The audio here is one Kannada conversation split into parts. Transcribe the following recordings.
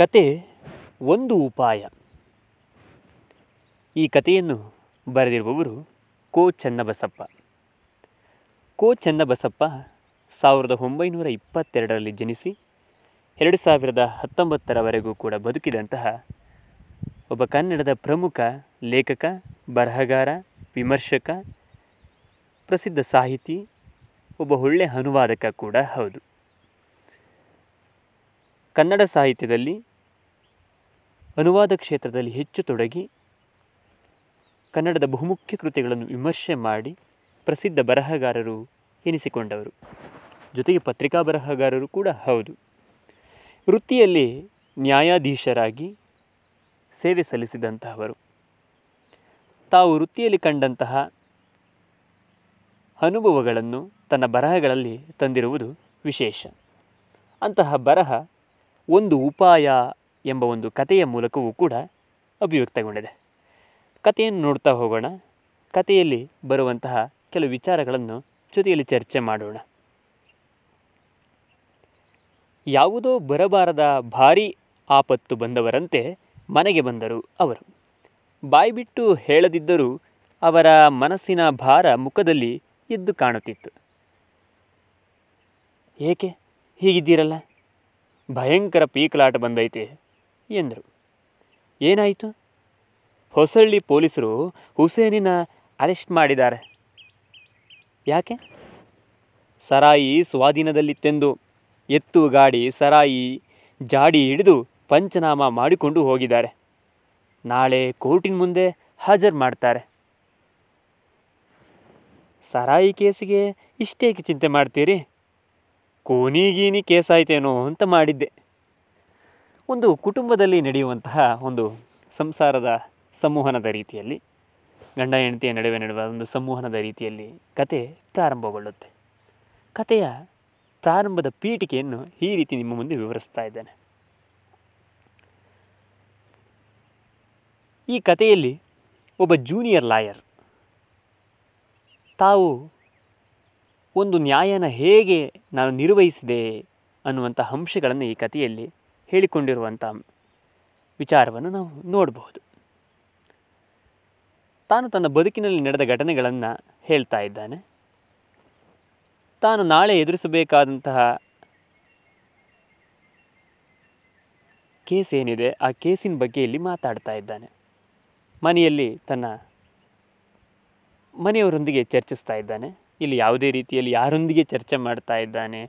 ಕತೆ ಒಂದು ಉಪಾಯ ಈ ಕಥೆಯನ್ನು ಬರೆದಿರುವವರು ಕೋ ಚನ್ನಬಸಪ್ಪ ಕೋ ಚನ್ನಬಸಪ್ಪ ಸಾವಿರದ ಒಂಬೈನೂರ ಇಪ್ಪತ್ತೆರಡರಲ್ಲಿ ಜನಿಸಿ ಎರಡು ಸಾವಿರದ ಹತ್ತೊಂಬತ್ತರವರೆಗೂ ಕೂಡ ಬದುಕಿದಂತಹ ಒಬ್ಬ ಕನ್ನಡದ ಪ್ರಮುಖ ಲೇಖಕ ಬರಹಗಾರ ವಿಮರ್ಶಕ ಪ್ರಸಿದ್ಧ ಸಾಹಿತಿ ಒಬ್ಬ ಒಳ್ಳೆಯ ಅನುವಾದಕ ಕೂಡ ಹೌದು ಕನ್ನಡ ಸಾಹಿತ್ಯದಲ್ಲಿ ಅನುವಾದ ಕ್ಷೇತ್ರದಲ್ಲಿ ಹೆಚ್ಚು ತೊಡಗಿ ಕನ್ನಡದ ಬಹುಮುಖ್ಯ ಕೃತಿಗಳನ್ನು ವಿಮರ್ಶೆ ಮಾಡಿ ಪ್ರಸಿದ್ಧ ಬರಹಗಾರರು ಎನಿಸಿಕೊಂಡವರು ಜೊತೆಗೆ ಪತ್ರಿಕಾ ಬರಹಗಾರರು ಕೂಡ ಹೌದು ವೃತ್ತಿಯಲ್ಲಿ ನ್ಯಾಯಾಧೀಶರಾಗಿ ಸೇವೆ ಸಲ್ಲಿಸಿದಂತಹವರು ತಾವು ವೃತ್ತಿಯಲ್ಲಿ ಕಂಡಂತಹ ಅನುಭವಗಳನ್ನು ತನ್ನ ಬರಹಗಳಲ್ಲಿ ತಂದಿರುವುದು ವಿಶೇಷ ಅಂತಹ ಬರಹ ಒಂದು ಉಪಾಯ ಎಂಬ ಒಂದು ಕಥೆಯ ಮೂಲಕವೂ ಕೂಡ ಅಭಿವ್ಯಕ್ತಗೊಂಡಿದೆ ಕಥೆಯನ್ನು ನೋಡ್ತಾ ಹೋಗೋಣ ಕಥೆಯಲ್ಲಿ ಬರುವಂತಹ ಕೆಲವು ವಿಚಾರಗಳನ್ನು ಜೊತೆಯಲ್ಲಿ ಚರ್ಚೆ ಮಾಡೋಣ ಯಾವುದೋ ಬರಬಾರದ ಭಾರಿ ಆಪತ್ತು ಬಂದವರಂತೆ ಮನೆಗೆ ಬಂದರು ಅವರು ಬಾಯ್ಬಿಟ್ಟು ಹೇಳದಿದ್ದರೂ ಅವರ ಮನಸ್ಸಿನ ಭಾರ ಮುಖದಲ್ಲಿ ಎದ್ದು ಕಾಣುತ್ತಿತ್ತು ಏಕೆ ಹೀಗಿದ್ದೀರಲ್ಲ ಭಯಂಕರ ಪೀಕಲಾಟ ಬಂದೈತೆ ಎಂದರು ಏನಾಯಿತು ಹೊಸಳ್ಳಿ ಪೊಲೀಸರು ಹುಸೇನಿನ ಅರೆಸ್ಟ್ ಮಾಡಿದ್ದಾರೆ ಯಾಕೆ ಸರಾಯಿ ಸ್ವಾಧೀನದಲ್ಲಿತ್ತೆಂದು ಎತ್ತು ಗಾಡಿ ಸರಾಯಿ ಜಾಡಿ ಹಿಡಿದು ಪಂಚನಾಮ ಮಾಡಿಕೊಂಡು ಹೋಗಿದ್ದಾರೆ ನಾಳೆ ಕೋರ್ಟಿನ ಮುಂದೆ ಹಾಜರು ಮಾಡ್ತಾರೆ ಸರಾಯಿ ಕೇಸಿಗೆ ಇಷ್ಟೇಕೆ ಚಿಂತೆ ಮಾಡ್ತೀರಿ ಕೋನಿಗೀನಿ ಕೇಸಾಯ್ತೇನೋ ಅಂತ ಮಾಡಿದ್ದೆ ಒಂದು ಕುಟುಂಬದಲ್ಲಿ ನಡೆಯುವಂತಹ ಒಂದು ಸಂಸಾರದ ಸಂವಹನದ ರೀತಿಯಲ್ಲಿ ಗಂಡ ಹೆಂಡತಿಯ ನಡುವೆ ನಡೆವ ಒಂದು ಸಂವಹನದ ರೀತಿಯಲ್ಲಿ ಕತೆ ಪ್ರಾರಂಭಗೊಳ್ಳುತ್ತೆ ಕತೆಯ ಪ್ರಾರಂಭದ ಪೀಠಿಕೆಯನ್ನು ಈ ರೀತಿ ನಿಮ್ಮ ಮುಂದೆ ವಿವರಿಸ್ತಾ ಇದ್ದೇನೆ ಈ ಕಥೆಯಲ್ಲಿ ಒಬ್ಬ ಜೂನಿಯರ್ ಲಾಯರ್ ತಾವು ಒಂದು ನ್ಯಾಯನ ಹೇಗೆ ನಾನು ನಿರ್ವಹಿಸಿದೆ ಅನ್ನುವಂಥ ಅಂಶಗಳನ್ನು ಈ ಕಥೆಯಲ್ಲಿ ಹೇಳಿಕೊಂಡಿರುವಂಥ ವಿಚಾರವನ್ನು ನಾವು ನೋಡಬಹುದು ತಾನು ತನ್ನ ಬದುಕಿನಲ್ಲಿ ನಡೆದ ಘಟನೆಗಳನ್ನು ಹೇಳ್ತಾ ಇದ್ದಾನೆ ತಾನು ನಾಳೆ ಎದುರಿಸಬೇಕಾದಂತಹ ಕೇಸ್ ಏನಿದೆ ಆ ಕೇಸಿನ ಬಗ್ಗೆ ಇಲ್ಲಿ ಮಾತಾಡ್ತಾ ಇದ್ದಾನೆ ಮನೆಯಲ್ಲಿ ತನ್ನ ಮನೆಯವರೊಂದಿಗೆ ಚರ್ಚಿಸ್ತಾ ಇದ್ದಾನೆ ಇಲ್ಲಿ ಯಾವುದೇ ರೀತಿಯಲ್ಲಿ ಯಾರೊಂದಿಗೆ ಚರ್ಚೆ ಮಾಡ್ತಾ ಇದ್ದಾನೆ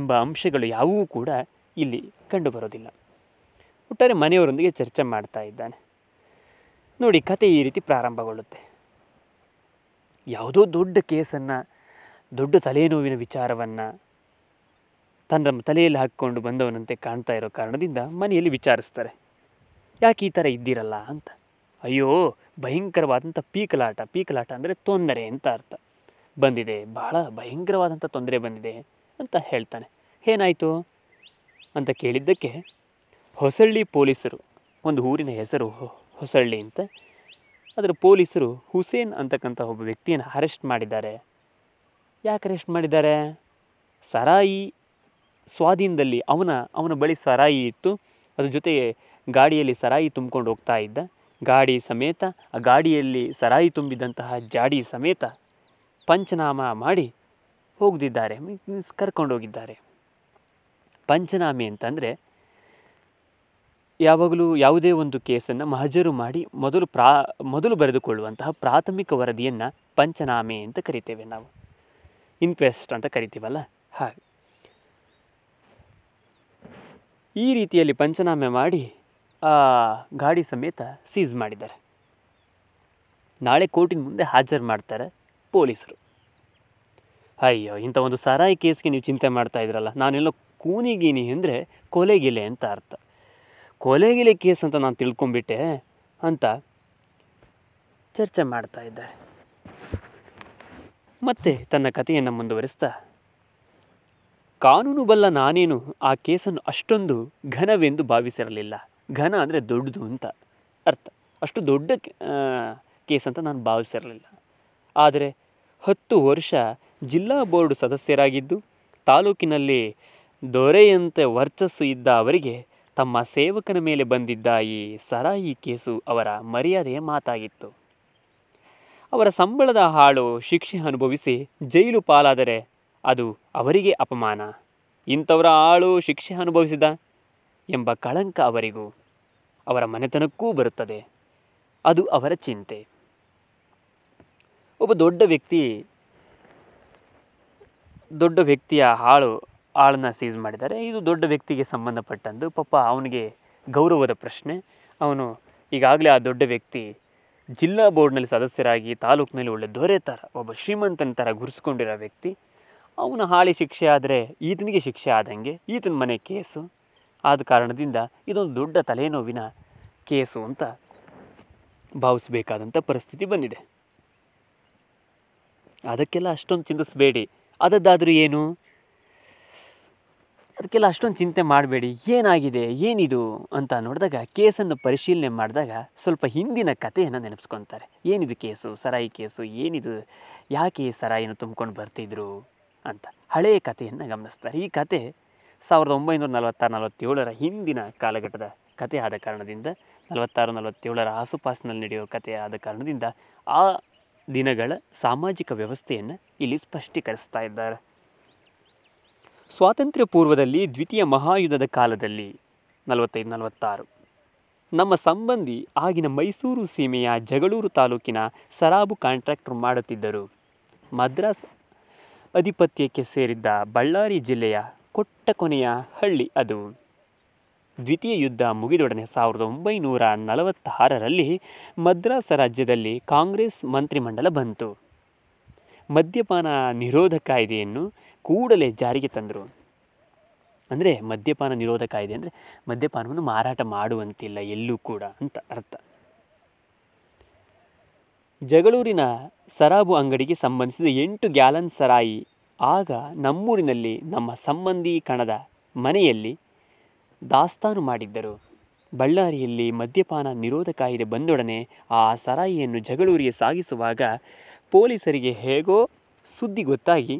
ಎಂಬ ಅಂಶಗಳು ಯಾವುವು ಕೂಡ ಇಲ್ಲಿ ಕಂಡುಬರೋದಿಲ್ಲ ಒಟ್ಟಾರೆ ಮನೆಯವರೊಂದಿಗೆ ಚರ್ಚೆ ಮಾಡ್ತಾ ಇದ್ದಾನೆ ನೋಡಿ ಕತೆ ಈ ರೀತಿ ಪ್ರಾರಂಭಗೊಳ್ಳುತ್ತೆ ಯಾವುದೋ ದೊಡ್ಡ ಕೇಸನ್ನು ದೊಡ್ಡ ತಲೆನೋವಿನ ವಿಚಾರವನ್ನು ತನ್ನ ತಲೆಯಲ್ಲಿ ಹಾಕ್ಕೊಂಡು ಬಂದವನಂತೆ ಕಾಣ್ತಾ ಇರೋ ಕಾರಣದಿಂದ ಮನೆಯಲ್ಲಿ ವಿಚಾರಿಸ್ತಾರೆ ಯಾಕೆ ಈ ಥರ ಇದ್ದೀರಲ್ಲ ಅಂತ ಅಯ್ಯೋ ಭಯಂಕರವಾದಂಥ ಪೀಕಲಾಟ ಪೀಕಲಾಟ ಅಂದರೆ ತೊಂದರೆ ಅಂತ ಅರ್ಥ ಬಂದಿದೆ ಬಹಳ ಭಯಂಕರವಾದಂಥ ತೊಂದರೆ ಬಂದಿದೆ ಅಂತ ಹೇಳ್ತಾನೆ ಏನಾಯಿತು ಅಂತ ಕೇಳಿದ್ದಕ್ಕೆ ಹೊಸಳ್ಳಿ ಪೊಲೀಸರು ಒಂದು ಊರಿನ ಹೆಸರು ಹೊಸಳ್ಳಿ ಅಂತ ಅದರ ಪೊಲೀಸರು ಹುಸೇನ್ ಅಂತಕ್ಕಂಥ ಒಬ್ಬ ವ್ಯಕ್ತಿಯನ್ನು ಅರೆಸ್ಟ್ ಮಾಡಿದ್ದಾರೆ ಯಾಕೆ ಅರೆಸ್ಟ್ ಮಾಡಿದ್ದಾರೆ ಸರಾಯಿ ಸ್ವಾಧೀನದಲ್ಲಿ ಅವನ ಅವನ ಬಳಿ ಸರಾಯಿ ಇತ್ತು ಅದ್ರ ಜೊತೆಗೆ ಗಾಡಿಯಲ್ಲಿ ಸರಾಯಿ ತುಂಬಿಕೊಂಡು ಹೋಗ್ತಾ ಇದ್ದ ಗಾಡಿ ಸಮೇತ ಆ ಗಾಡಿಯಲ್ಲಿ ಸರಾಯಿ ತುಂಬಿದಂತಹ ಜಾಡಿ ಸಮೇತ ಪಂಚನಾಮ ಮಾಡಿ ಹೋಗ್ದಿದ್ದಾರೆ ಮೀನ್ಸ್ ಹೋಗಿದ್ದಾರೆ ಪಂಚನಾಮೆ ಅಂತಂದರೆ ಯಾವಾಗಲೂ ಯಾವುದೇ ಒಂದು ಕೇಸನ್ನು ಮಹಜರು ಮಾಡಿ ಮೊದಲು ಪ್ರಾ ಮೊದಲು ಬರೆದುಕೊಳ್ಳುವಂತಹ ಪ್ರಾಥಮಿಕ ವರದಿಯನ್ನು ಪಂಚನಾಮೆ ಅಂತ ಕರಿತೇವೆ ನಾವು ಇನ್ಕ್ವೆಸ್ಟ್ ಅಂತ ಕರಿತೀವಲ್ಲ ಹಾಗೆ ಈ ರೀತಿಯಲ್ಲಿ ಪಂಚನಾಮೆ ಮಾಡಿ ಆ ಗಾಡಿ ಸಮೇತ ಸೀಸ್ ಮಾಡಿದ್ದಾರೆ ನಾಳೆ ಕೋರ್ಟಿನ ಮುಂದೆ ಹಾಜರು ಮಾಡ್ತಾರೆ ಪೊಲೀಸರು ಅಯ್ಯೋ ಇಂಥ ಒಂದು ಸಾರಾಯಿ ಕೇಸ್ಗೆ ನೀವು ಚಿಂತೆ ಮಾಡ್ತಾ ಇದ್ರಲ್ಲ ನಾನೆಲ್ಲೋ ಕೂನಿಗೀನಿ ಅಂದರೆ ಕೊಲೆಗಿಲೆ ಅಂತ ಅರ್ಥ ಕೊಲೆಗಿಲೆ ಕೇಸ್ ಅಂತ ನಾನು ತಿಳ್ಕೊಂಬಿಟ್ಟೆ ಅಂತ ಚರ್ಚೆ ಮಾಡ್ತಾ ಇದ್ದಾರೆ ಮತ್ತೆ ತನ್ನ ಕಥೆಯನ್ನು ಮುಂದುವರಿಸ್ತಾ ಕಾನೂನು ಬಲ್ಲ ನಾನೇನು ಆ ಕೇಸನ್ನು ಅಷ್ಟೊಂದು ಘನವೆಂದು ಭಾವಿಸಿರಲಿಲ್ಲ ಘನ ಅಂದರೆ ದೊಡ್ಡದು ಅಂತ ಅರ್ಥ ಅಷ್ಟು ದೊಡ್ಡ ಕೇಸ್ ಅಂತ ನಾನು ಭಾವಿಸಿರಲಿಲ್ಲ ಆದರೆ ಹತ್ತು ವರ್ಷ ಜಿಲ್ಲಾ ಬೋರ್ಡ್ ಸದಸ್ಯರಾಗಿದ್ದು ತಾಲೂಕಿನಲ್ಲಿ ದೊರೆಯಂತೆ ವರ್ಚಸ್ಸು ಇದ್ದ ಅವರಿಗೆ ತಮ್ಮ ಸೇವಕನ ಮೇಲೆ ಬಂದಿದ್ದ ಈ ಸರಾಯಿ ಕೇಸು ಅವರ ಮರ್ಯಾದೆಯ ಮಾತಾಗಿತ್ತು ಅವರ ಸಂಬಳದ ಹಾಳು ಶಿಕ್ಷೆ ಅನುಭವಿಸಿ ಜೈಲು ಪಾಲಾದರೆ ಅದು ಅವರಿಗೆ ಅಪಮಾನ ಇಂಥವರ ಹಾಳು ಶಿಕ್ಷೆ ಅನುಭವಿಸಿದ ಎಂಬ ಕಳಂಕ ಅವರಿಗೂ ಅವರ ಮನೆತನಕ್ಕೂ ಬರುತ್ತದೆ ಅದು ಅವರ ಚಿಂತೆ ಒಬ್ಬ ದೊಡ್ಡ ವ್ಯಕ್ತಿ ದೊಡ್ಡ ವ್ಯಕ್ತಿಯ ಹಾಳು ಆಳನ್ನ ಸೀಸ್ ಮಾಡಿದ್ದಾರೆ ಇದು ದೊಡ್ಡ ವ್ಯಕ್ತಿಗೆ ಸಂಬಂಧಪಟ್ಟಂದು ಪಾಪ ಅವನಿಗೆ ಗೌರವದ ಪ್ರಶ್ನೆ ಅವನು ಈಗಾಗಲೇ ಆ ದೊಡ್ಡ ವ್ಯಕ್ತಿ ಜಿಲ್ಲಾ ಬೋರ್ಡ್ನಲ್ಲಿ ಸದಸ್ಯರಾಗಿ ತಾಲೂಕಿನಲ್ಲಿ ಒಳ್ಳೆ ದೊರೆ ಥರ ಒಬ್ಬ ಶ್ರೀಮಂತನ ಥರ ಗುರ್ಸ್ಕೊಂಡಿರೋ ವ್ಯಕ್ತಿ ಅವನ ಹಾಳಿ ಶಿಕ್ಷೆ ಆದರೆ ಈತನಿಗೆ ಶಿಕ್ಷೆ ಆದಂಗೆ ಈತನ ಮನೆ ಕೇಸು ಆದ ಕಾರಣದಿಂದ ಇದೊಂದು ದೊಡ್ಡ ತಲೆನೋವಿನ ಕೇಸು ಅಂತ ಭಾವಿಸಬೇಕಾದಂಥ ಪರಿಸ್ಥಿತಿ ಬಂದಿದೆ ಅದಕ್ಕೆಲ್ಲ ಅಷ್ಟೊಂದು ಚಿಂತಿಸಬೇಡಿ ಅದದ್ದಾದರೂ ಏನು ಅದಕ್ಕೆಲ್ಲ ಅಷ್ಟೊಂದು ಚಿಂತೆ ಮಾಡಬೇಡಿ ಏನಾಗಿದೆ ಏನಿದು ಅಂತ ನೋಡಿದಾಗ ಕೇಸನ್ನು ಪರಿಶೀಲನೆ ಮಾಡಿದಾಗ ಸ್ವಲ್ಪ ಹಿಂದಿನ ಕಥೆಯನ್ನು ನೆನಪಿಸ್ಕೊತಾರೆ ಏನಿದು ಕೇಸು ಸರಾಯಿ ಕೇಸು ಏನಿದು ಯಾಕೆ ಈ ಸರಾಯಿನ ತುಂಬಿಕೊಂಡು ಬರ್ತಿದ್ರು ಅಂತ ಹಳೆಯ ಕಥೆಯನ್ನು ಗಮನಿಸ್ತಾರೆ ಈ ಕತೆ ಸಾವಿರದ ಒಂಬೈನೂರ ನಲವತ್ತಾರು ನಲವತ್ತೇಳರ ಹಿಂದಿನ ಕಾಲಘಟ್ಟದ ಕಥೆ ಆದ ಕಾರಣದಿಂದ ನಲವತ್ತಾರು ನಲವತ್ತೇಳರ ಆಸುಪಾಸಿನಲ್ಲಿ ನಡೆಯುವ ಕಥೆ ಆದ ಕಾರಣದಿಂದ ಆ ದಿನಗಳ ಸಾಮಾಜಿಕ ವ್ಯವಸ್ಥೆಯನ್ನು ಇಲ್ಲಿ ಸ್ಪಷ್ಟೀಕರಿಸ್ತಾ ಇದ್ದಾರೆ ಸ್ವಾತಂತ್ರ್ಯ ಪೂರ್ವದಲ್ಲಿ ದ್ವಿತೀಯ ಮಹಾಯುದ್ಧದ ಕಾಲದಲ್ಲಿ ನಲವತ್ತೈದು ನಲವತ್ತಾರು ನಮ್ಮ ಸಂಬಂಧಿ ಆಗಿನ ಮೈಸೂರು ಸೀಮೆಯ ಜಗಳೂರು ತಾಲೂಕಿನ ಸರಾಬು ಕಾಂಟ್ರಾಕ್ಟರ್ ಮಾಡುತ್ತಿದ್ದರು ಮದ್ರಾಸ್ ಅಧಿಪತ್ಯಕ್ಕೆ ಸೇರಿದ್ದ ಬಳ್ಳಾರಿ ಜಿಲ್ಲೆಯ ಕೊಟ್ಟ ಕೊನೆಯ ಹಳ್ಳಿ ಅದು ದ್ವಿತೀಯ ಯುದ್ಧ ಮುಗಿದೊಡನೆ ಸಾವಿರದ ಒಂಬೈನೂರ ನಲವತ್ತಾರರಲ್ಲಿ ಮದ್ರಾಸ್ ರಾಜ್ಯದಲ್ಲಿ ಕಾಂಗ್ರೆಸ್ ಮಂತ್ರಿಮಂಡಲ ಬಂತು ಮದ್ಯಪಾನ ನಿರೋಧ ಕಾಯ್ದೆಯನ್ನು ಕೂಡಲೇ ಜಾರಿಗೆ ತಂದರು ಅಂದರೆ ಮದ್ಯಪಾನ ನಿರೋಧ ಕಾಯ್ದೆ ಅಂದರೆ ಮದ್ಯಪಾನವನ್ನು ಮಾರಾಟ ಮಾಡುವಂತಿಲ್ಲ ಎಲ್ಲೂ ಕೂಡ ಅಂತ ಅರ್ಥ ಜಗಳೂರಿನ ಸರಾಬು ಅಂಗಡಿಗೆ ಸಂಬಂಧಿಸಿದ ಎಂಟು ಗ್ಯಾಲನ್ ಸರಾಯಿ ಆಗ ನಮ್ಮೂರಿನಲ್ಲಿ ನಮ್ಮ ಸಂಬಂಧಿ ಕಣದ ಮನೆಯಲ್ಲಿ ದಾಸ್ತಾನು ಮಾಡಿದ್ದರು ಬಳ್ಳಾರಿಯಲ್ಲಿ ಮದ್ಯಪಾನ ನಿರೋಧ ಕಾಯಿದೆ ಬಂದೊಡನೆ ಆ ಸರಾಯಿಯನ್ನು ಜಗಳೂರಿಗೆ ಸಾಗಿಸುವಾಗ ಪೊಲೀಸರಿಗೆ ಹೇಗೋ ಸುದ್ದಿ ಗೊತ್ತಾಗಿ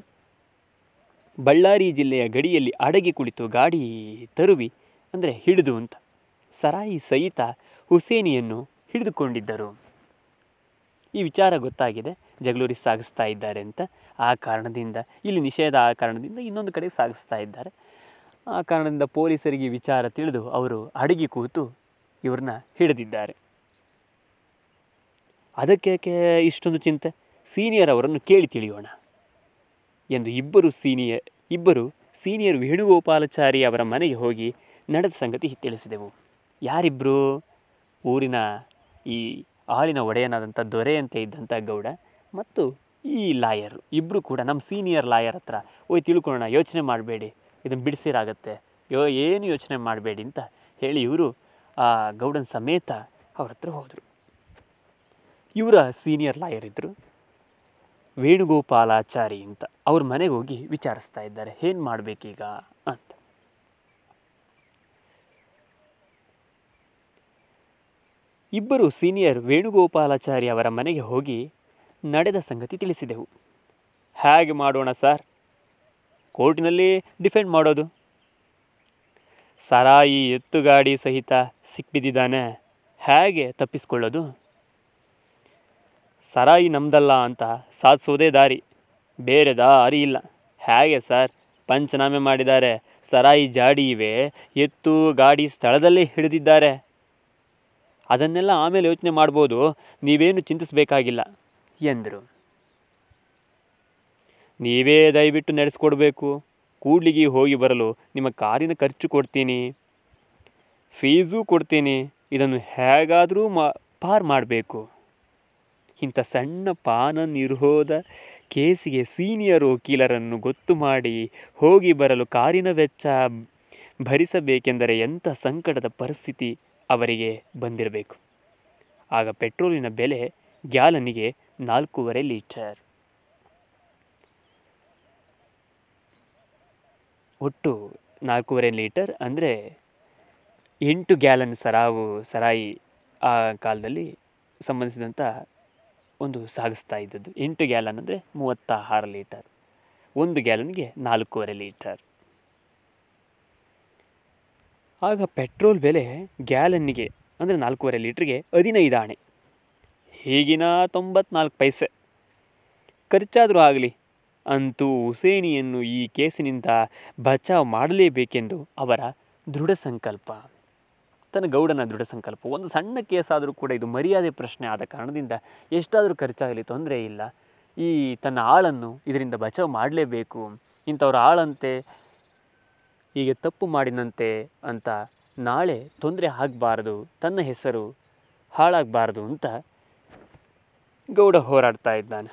ಬಳ್ಳಾರಿ ಜಿಲ್ಲೆಯ ಗಡಿಯಲ್ಲಿ ಅಡಗಿ ಕುಳಿತು ಗಾಡಿ ತರುವಿ ಅಂದರೆ ಹಿಡಿದು ಅಂತ ಸರಾಯಿ ಸಹಿತ ಹುಸೇನಿಯನ್ನು ಹಿಡಿದುಕೊಂಡಿದ್ದರು ಈ ವಿಚಾರ ಗೊತ್ತಾಗಿದೆ ಜಗಳೂರಿ ಸಾಗಿಸ್ತಾ ಇದ್ದಾರೆ ಅಂತ ಆ ಕಾರಣದಿಂದ ಇಲ್ಲಿ ನಿಷೇಧ ಆ ಕಾರಣದಿಂದ ಇನ್ನೊಂದು ಕಡೆ ಸಾಗಿಸ್ತಾ ಇದ್ದಾರೆ ಆ ಕಾರಣದಿಂದ ಪೊಲೀಸರಿಗೆ ವಿಚಾರ ತಿಳಿದು ಅವರು ಅಡಗಿ ಕೂತು ಇವ್ರನ್ನ ಹಿಡಿದಿದ್ದಾರೆ ಅದಕ್ಕೆ ಇಷ್ಟೊಂದು ಚಿಂತೆ ಸೀನಿಯರ್ ಅವರನ್ನು ಕೇಳಿ ತಿಳಿಯೋಣ ಎಂದು ಇಬ್ಬರು ಸೀನಿಯರ್ ಇಬ್ಬರು ಸೀನಿಯರ್ ವೇಣುಗೋಪಾಲಚಾರಿ ಅವರ ಮನೆಗೆ ಹೋಗಿ ನಡೆದ ಸಂಗತಿ ತಿಳಿಸಿದೆವು ಯಾರಿಬ್ಬರು ಊರಿನ ಈ ಆಳಿನ ಒಡೆಯನಾದಂಥ ದೊರೆಯಂತೆ ಇದ್ದಂಥ ಗೌಡ ಮತ್ತು ಈ ಲಾಯರ್ ಇಬ್ಬರು ಕೂಡ ನಮ್ಮ ಸೀನಿಯರ್ ಲಾಯರ್ ಹತ್ರ ಓಯ್ ತಿಳ್ಕೊಳ್ಳೋಣ ಯೋಚನೆ ಮಾಡಬೇಡಿ ಇದನ್ನು ಬಿಡಿಸಿರಾಗತ್ತೆ ಯೋ ಏನು ಯೋಚನೆ ಮಾಡಬೇಡಿ ಅಂತ ಹೇಳಿ ಇವರು ಆ ಗೌಡನ ಸಮೇತ ಅವರ ಹತ್ರ ಹೋದರು ಇವರ ಸೀನಿಯರ್ ಲಾಯರ್ ಇದ್ದರು ವೇಣುಗೋಪಾಲಾಚಾರಿ ಅಂತ ಅವ್ರ ಮನೆಗೆ ಹೋಗಿ ವಿಚಾರಿಸ್ತಾ ಇದ್ದಾರೆ ಏನು ಮಾಡಬೇಕೀಗ ಅಂತ ಇಬ್ಬರು ಸೀನಿಯರ್ ವೇಣುಗೋಪಾಲಾಚಾರಿ ಅವರ ಮನೆಗೆ ಹೋಗಿ ನಡೆದ ಸಂಗತಿ ತಿಳಿಸಿದೆವು ಹೇಗೆ ಮಾಡೋಣ ಸರ್ ಕೋರ್ಟಿನಲ್ಲಿ ಡಿಫೆಂಡ್ ಮಾಡೋದು ಸರಾಯಿ ಎತ್ತುಗಾಡಿ ಸಹಿತ ಸಿಕ್ಕಿಬಿದ್ದಿದ್ದಾನೆ ಹೇಗೆ ತಪ್ಪಿಸ್ಕೊಳ್ಳೋದು ಸರಾಯಿ ನಮ್ದಲ್ಲ ಅಂತ ಸಾಧಿಸೋದೇ ದಾರಿ ಬೇರೆ ದಾರಿ ಇಲ್ಲ ಹೇಗೆ ಸರ್ ಪಂಚನಾಮೆ ಮಾಡಿದ್ದಾರೆ ಸರಾಯಿ ಜಾಡಿ ಇವೆ ಎತ್ತು ಗಾಡಿ ಸ್ಥಳದಲ್ಲೇ ಹಿಡಿದಿದ್ದಾರೆ ಅದನ್ನೆಲ್ಲ ಆಮೇಲೆ ಯೋಚನೆ ಮಾಡ್ಬೋದು ನೀವೇನು ಚಿಂತಿಸಬೇಕಾಗಿಲ್ಲ ಎಂದರು ನೀವೇ ದಯವಿಟ್ಟು ನಡೆಸ್ಕೊಡ್ಬೇಕು ಕೂಡ್ಲಿಗೆ ಹೋಗಿ ಬರಲು ನಿಮ್ಮ ಕಾರಿನ ಖರ್ಚು ಕೊಡ್ತೀನಿ ಫೀಸೂ ಕೊಡ್ತೀನಿ ಇದನ್ನು ಹೇಗಾದರೂ ಮಾ ಪಾರ್ ಮಾಡಬೇಕು ಇಂಥ ಸಣ್ಣ ಪಾನ ನಿರ್ಹೋಧ ಕೇಸಿಗೆ ಸೀನಿಯರ್ ವಕೀಲರನ್ನು ಗೊತ್ತು ಮಾಡಿ ಹೋಗಿ ಬರಲು ಕಾರಿನ ವೆಚ್ಚ ಭರಿಸಬೇಕೆಂದರೆ ಎಂಥ ಸಂಕಟದ ಪರಿಸ್ಥಿತಿ ಅವರಿಗೆ ಬಂದಿರಬೇಕು ಆಗ ಪೆಟ್ರೋಲಿನ ಬೆಲೆ ಗ್ಯಾಲನಿಗೆ ನಾಲ್ಕೂವರೆ ಲೀಟರ್ ಒಟ್ಟು ನಾಲ್ಕೂವರೆ ಲೀಟರ್ ಅಂದರೆ ಎಂಟು ಗ್ಯಾಲನ್ ಸರಾವು ಸರಾಯಿ ಆ ಕಾಲದಲ್ಲಿ ಸಂಬಂಧಿಸಿದಂಥ ಒಂದು ಸಾಗಿಸ್ತಾ ಇದ್ದದ್ದು ಎಂಟು ಗ್ಯಾಲನ್ ಅಂದರೆ ಮೂವತ್ತ ಆರು ಲೀಟರ್ ಒಂದು ಗ್ಯಾಲನ್ಗೆ ನಾಲ್ಕೂವರೆ ಲೀಟರ್ ಆಗ ಪೆಟ್ರೋಲ್ ಬೆಲೆ ಗ್ಯಾಲನ್ನಿಗೆ ಅಂದರೆ ನಾಲ್ಕೂವರೆ ಲೀಟ್ರಿಗೆ ಹದಿನೈದು ಆಣೆ ಈಗಿನ ತೊಂಬತ್ನಾಲ್ಕು ಪೈಸೆ ಖರ್ಚಾದರೂ ಆಗಲಿ ಅಂತೂ ಹುಸೇನಿಯನ್ನು ಈ ಕೇಸಿನಿಂದ ಬಚಾವ್ ಮಾಡಲೇಬೇಕೆಂದು ಅವರ ದೃಢ ಸಂಕಲ್ಪ ತನ್ನ ಗೌಡನ ದೃಢ ಸಂಕಲ್ಪ ಒಂದು ಸಣ್ಣ ಕೇಸಾದರೂ ಕೂಡ ಇದು ಮರ್ಯಾದೆ ಪ್ರಶ್ನೆ ಆದ ಕಾರಣದಿಂದ ಎಷ್ಟಾದರೂ ಖರ್ಚಾಗಲಿ ತೊಂದರೆ ಇಲ್ಲ ಈ ತನ್ನ ಆಳನ್ನು ಇದರಿಂದ ಬಚಾವ್ ಮಾಡಲೇಬೇಕು ಇಂಥವ್ರ ಆಳಂತೆ ಹೀಗೆ ತಪ್ಪು ಮಾಡಿದಂತೆ ಅಂತ ನಾಳೆ ತೊಂದರೆ ಆಗಬಾರ್ದು ತನ್ನ ಹೆಸರು ಹಾಳಾಗಬಾರ್ದು ಅಂತ ಗೌಡ ಹೋರಾಡ್ತಾ ಇದ್ದಾನೆ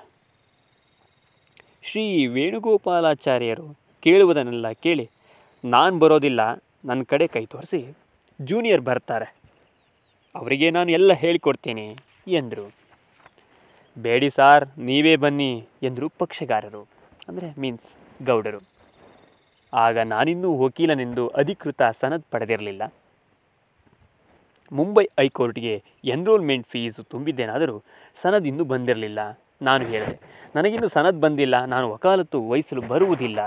ಶ್ರೀ ವೇಣುಗೋಪಾಲಾಚಾರ್ಯರು ಕೇಳುವುದನ್ನೆಲ್ಲ ಕೇಳಿ ನಾನು ಬರೋದಿಲ್ಲ ನನ್ನ ಕಡೆ ಕೈ ತೋರಿಸಿ ಜೂನಿಯರ್ ಬರ್ತಾರೆ ಅವರಿಗೆ ನಾನು ಎಲ್ಲ ಹೇಳಿಕೊಡ್ತೀನಿ ಎಂದರು ಬೇಡಿ ಸಾರ್ ನೀವೇ ಬನ್ನಿ ಎಂದರು ಪಕ್ಷಗಾರರು ಅಂದರೆ ಮೀನ್ಸ್ ಗೌಡರು ಆಗ ನಾನಿನ್ನೂ ವಕೀಲನೆಂದು ಅಧಿಕೃತ ಸನದ್ ಪಡೆದಿರಲಿಲ್ಲ ಮುಂಬೈ ಹೈಕೋರ್ಟ್ಗೆ ಎನ್ರೋಲ್ಮೆಂಟ್ ಫೀಸು ತುಂಬಿದ್ದೇನಾದರೂ ಸನದ್ ಇನ್ನೂ ಬಂದಿರಲಿಲ್ಲ ನಾನು ಹೇಳಿದೆ ನನಗಿನ್ನೂ ಸನದ್ ಬಂದಿಲ್ಲ ನಾನು ವಕಾಲತ್ತು ವಹಿಸಲು ಬರುವುದಿಲ್ಲ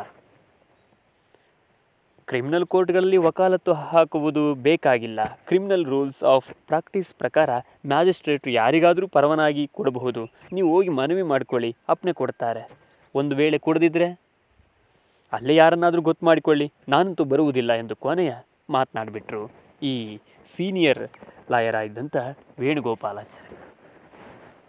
ಕ್ರಿಮಿನಲ್ ಕೋರ್ಟ್ಗಳಲ್ಲಿ ವಕಾಲತ್ತು ಹಾಕುವುದು ಬೇಕಾಗಿಲ್ಲ ಕ್ರಿಮಿನಲ್ ರೂಲ್ಸ್ ಆಫ್ ಪ್ರಾಕ್ಟೀಸ್ ಪ್ರಕಾರ ಮ್ಯಾಜಿಸ್ಟ್ರೇಟ್ ಯಾರಿಗಾದರೂ ಪರವಾನಗಿ ಕೊಡಬಹುದು ನೀವು ಹೋಗಿ ಮನವಿ ಮಾಡ್ಕೊಳ್ಳಿ ಅಪ್ಪನೆ ಕೊಡ್ತಾರೆ ಒಂದು ವೇಳೆ ಕೊಡದಿದ್ದರೆ ಅಲ್ಲೇ ಯಾರನ್ನಾದರೂ ಗೊತ್ತು ಮಾಡಿಕೊಳ್ಳಿ ನಾನಂತೂ ಬರುವುದಿಲ್ಲ ಎಂದು ಕೊನೆಯ ಮಾತನಾಡಿಬಿಟ್ರು ಈ ಸೀನಿಯರ್ ಲಾಯರ್ ಆಗಿದ್ದಂಥ ವೇಣುಗೋಪಾಲಾಚಾರ್ಯ